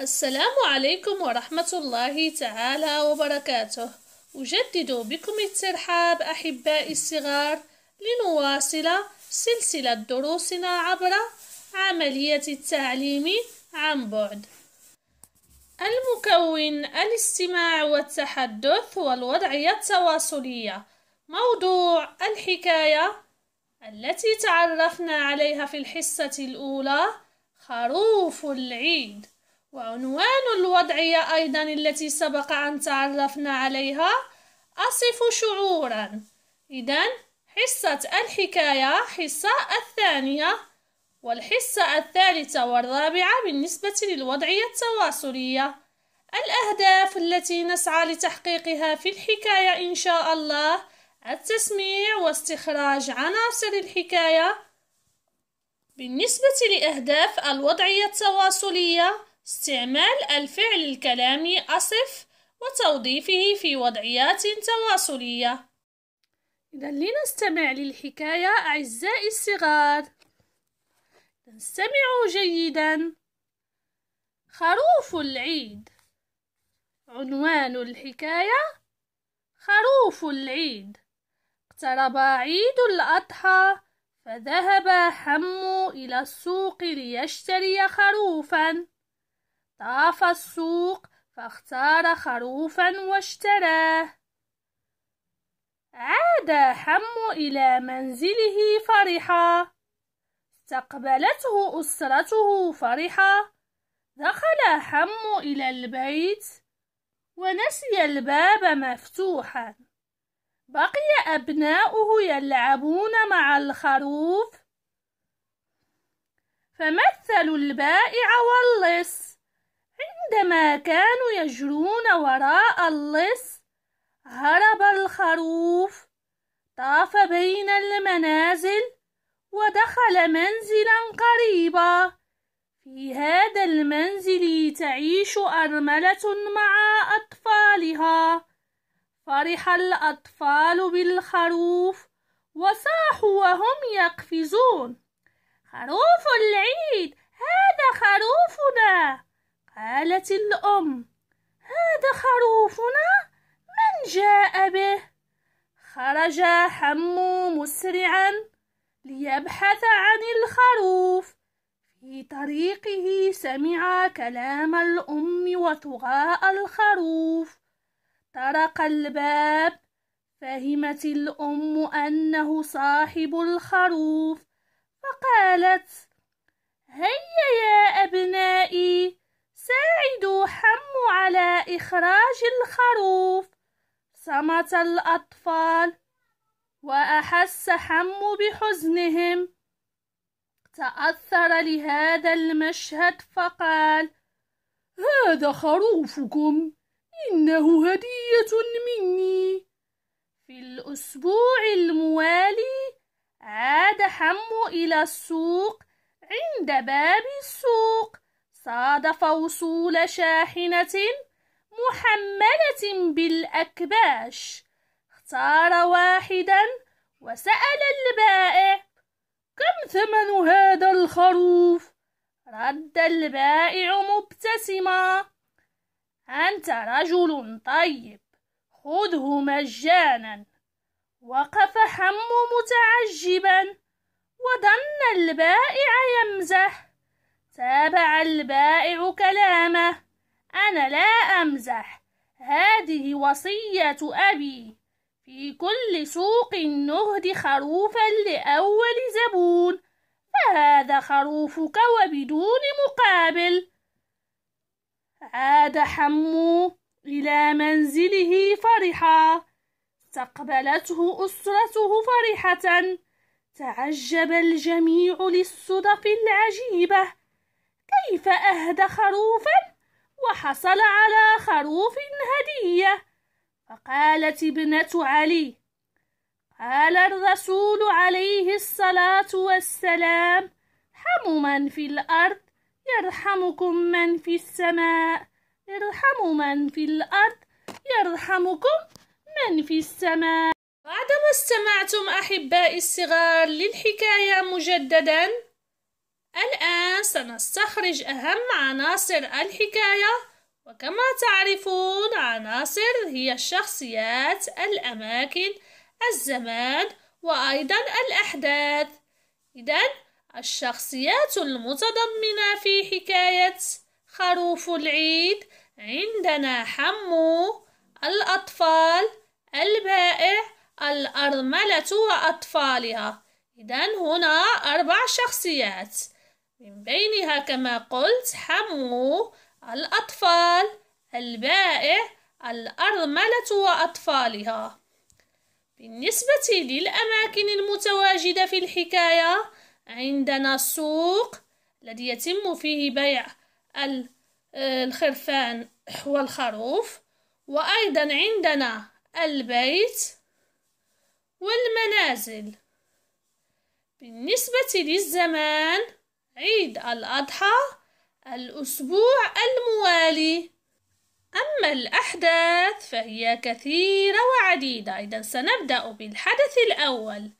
السلام عليكم ورحمة الله تعالى وبركاته أجدد بكم الترحاب أحبائي الصغار لنواصل سلسلة دروسنا عبر عملية التعليم عن بعد المكون الاستماع والتحدث والوضعية التواصلية موضوع الحكاية التي تعرفنا عليها في الحصة الأولى خروف العيد وعنوان الوضعية أيضا التي سبق أن تعرفنا عليها أصف شعورا إذا حصة الحكاية حصة الثانية والحصة الثالثة والرابعة بالنسبة للوضعية التواصلية الأهداف التي نسعى لتحقيقها في الحكاية إن شاء الله التسميع واستخراج عناصر الحكاية بالنسبة لأهداف الوضعية التواصلية استعمال الفعل الكلامي أصف وتوظيفه في وضعيات تواصلية إذا لنستمع للحكاية أعزائي الصغار استمعوا جيدا خروف العيد عنوان الحكاية خروف العيد اقترب عيد الأضحى فذهب حمو إلى السوق ليشتري خروفاً طاف السوق فاختار خروفا واشتراه عاد حم إلى منزله فرحا استقبلته أسرته فرحا دخل حم إلى البيت ونسي الباب مفتوحا بقي أبناؤه يلعبون مع الخروف فمثلوا البائع واللص عندما كانوا يجرون وراء اللص هرب الخروف طاف بين المنازل ودخل منزلا قريبا في هذا المنزل تعيش أرملة مع أطفالها فرح الأطفال بالخروف وصاحوا وهم يقفزون خروف العيد هذا خروفنا قالت الأم هذا خروفنا من جاء به خرج حم مسرعا ليبحث عن الخروف في طريقه سمع كلام الأم وثغاء الخروف طرق الباب فهمت الأم أنه صاحب الخروف فقالت هيا يا إخراج الخروف صمت الأطفال وأحس حم بحزنهم تأثر لهذا المشهد فقال هذا خروفكم إنه هدية مني في الأسبوع الموالي عاد حم إلى السوق عند باب السوق صادف وصول شاحنة محملة بالأكباش اختار واحدا وسأل البائع كم ثمن هذا الخروف؟ رد البائع مبتسما أنت رجل طيب خذه مجانا وقف حم متعجبا وظن البائع يمزح تابع البائع كلامه أنا لا أمزح هذه وصية أبي في كل سوق نهدي خروفا لأول زبون فهذا خروفك وبدون مقابل عاد حمو إلى منزله فرحا استقبلته أسرته فرحة تعجب الجميع للصدف العجيبة كيف أهدى خروفا وحصل على خروف هدية فقالت ابنة علي قال الرسول عليه الصلاة والسلام ارحموا من في الأرض يرحمكم من في السماء ارحموا من في الأرض يرحمكم من في السماء بعدما استمعتم أحبائي الصغار للحكاية مجدداً الآن سنستخرج أهم عناصر الحكاية وكما تعرفون عناصر هي الشخصيات الأماكن الزمان وأيضا الأحداث إذا الشخصيات المتضمنة في حكاية خروف العيد عندنا حمو الأطفال البائع الأرملة وأطفالها إذا هنا أربع شخصيات من بينها كما قلت حمو الأطفال البائع الأرملة وأطفالها بالنسبة للأماكن المتواجدة في الحكاية عندنا السوق الذي يتم فيه بيع الخرفان والخروف وأيضا عندنا البيت والمنازل بالنسبة للزمان عيد الأضحى الأسبوع الموالي أما الأحداث فهي كثيرة وعديدة إذا سنبدأ بالحدث الأول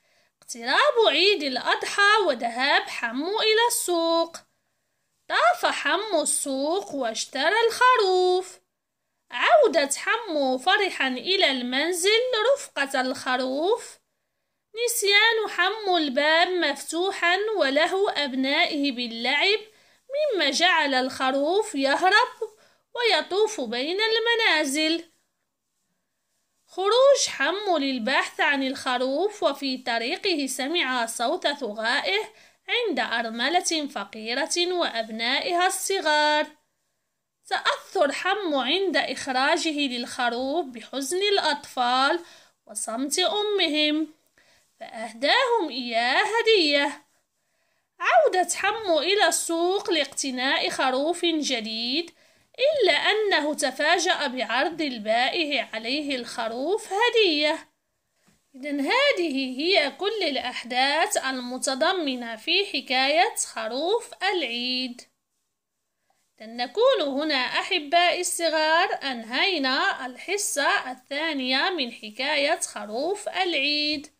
اقتراب عيد الأضحى وذهاب حمو إلى السوق طاف حمو السوق واشترى الخروف عودة حمو فرحا إلى المنزل رفقة الخروف نسيان حم الباب مفتوحا وله أبنائه باللعب مما جعل الخروف يهرب ويطوف بين المنازل خروج حم للبحث عن الخروف وفي طريقه سمع صوت ثغائه عند أرملة فقيرة وأبنائها الصغار تأثر حم عند إخراجه للخروف بحزن الأطفال وصمت أمهم فأهداهم إياه هدية عودت حمو إلى السوق لاقتناء خروف جديد إلا أنه تفاجأ بعرض البائع عليه الخروف هدية إذن هذه هي كل الأحداث المتضمنة في حكاية خروف العيد نكون هنا أحبائي الصغار أنهينا الحصة الثانية من حكاية خروف العيد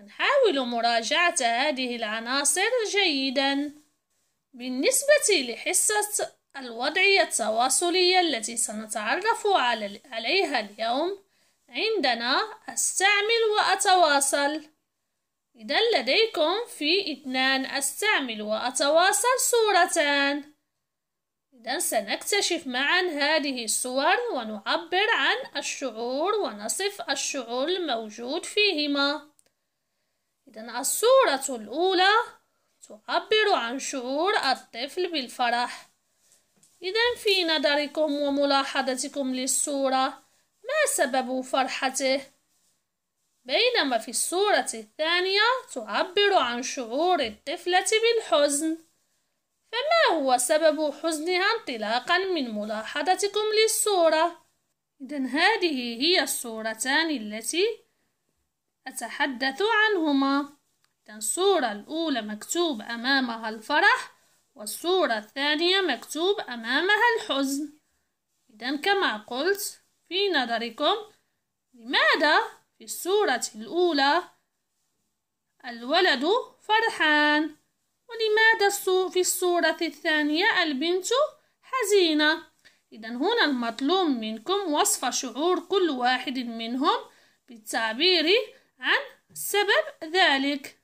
نحاول مراجعة هذه العناصر جيدا بالنسبة لحصة الوضعية التواصلية التي سنتعرف عليها اليوم عندنا أستعمل وأتواصل إذا لديكم في اثنان أستعمل وأتواصل صورتان إذا سنكتشف معا هذه الصور ونعبر عن الشعور ونصف الشعور الموجود فيهما جدا الصورة الأولى تعبر عن شعور الطفل بالفرح إذا في نظركم وملاحظتكم للصورة ما سبب فرحته؟ بينما في الصورة الثانية تعبر عن شعور الطفلة بالحزن فما هو سبب حزنها انطلاقا من ملاحظتكم للصورة؟ إذا هذه هي الصورتان التي أتحدث عنهما الصورة الأولى مكتوب أمامها الفرح والصورة الثانية مكتوب أمامها الحزن إذا كما قلت في نظركم لماذا في الصورة الأولى الولد فرحان ولماذا في الصورة الثانية البنت حزينة إذا هنا المطلوب منكم وصف شعور كل واحد منهم بالتعبير عن سبب ذلك